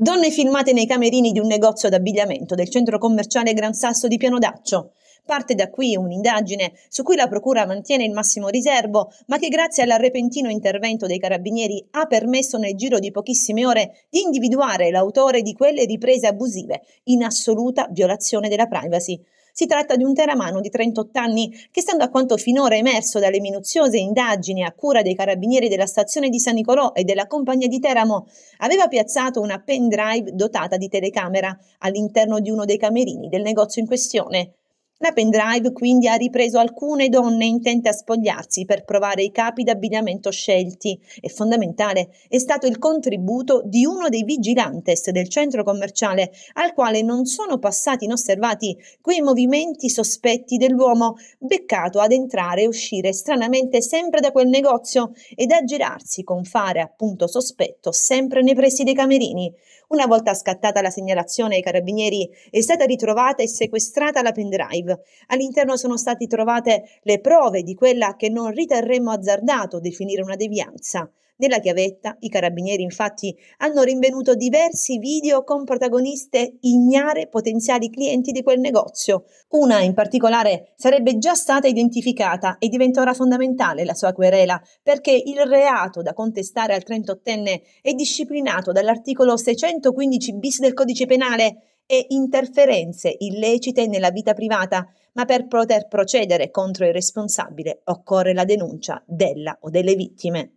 Donne filmate nei camerini di un negozio d'abbigliamento del centro commerciale Gran Sasso di Piano d'Accio. Parte da qui un'indagine su cui la Procura mantiene il massimo riservo, ma che grazie all'arrepentino intervento dei carabinieri ha permesso nel giro di pochissime ore di individuare l'autore di quelle riprese abusive, in assoluta violazione della privacy. Si tratta di un teramano di 38 anni che, stando a quanto finora emerso dalle minuziose indagini a cura dei carabinieri della stazione di San Nicolò e della compagnia di Teramo, aveva piazzato una pendrive dotata di telecamera all'interno di uno dei camerini del negozio in questione. La pendrive quindi ha ripreso alcune donne intente a spogliarsi per provare i capi d'abbigliamento scelti e fondamentale è stato il contributo di uno dei vigilantes del centro commerciale al quale non sono passati inosservati quei movimenti sospetti dell'uomo beccato ad entrare e uscire stranamente sempre da quel negozio ed a girarsi con fare appunto sospetto sempre nei pressi dei camerini. Una volta scattata la segnalazione ai carabinieri è stata ritrovata e sequestrata la pendrive live. All'interno sono state trovate le prove di quella che non riterremmo azzardato definire una devianza. Nella chiavetta i carabinieri infatti hanno rinvenuto diversi video con protagoniste ignare potenziali clienti di quel negozio. Una in particolare sarebbe già stata identificata e diventa ora fondamentale la sua querela perché il reato da contestare al 38enne è disciplinato dall'articolo 615 bis del codice penale e interferenze illecite nella vita privata, ma per poter procedere contro il responsabile occorre la denuncia della o delle vittime.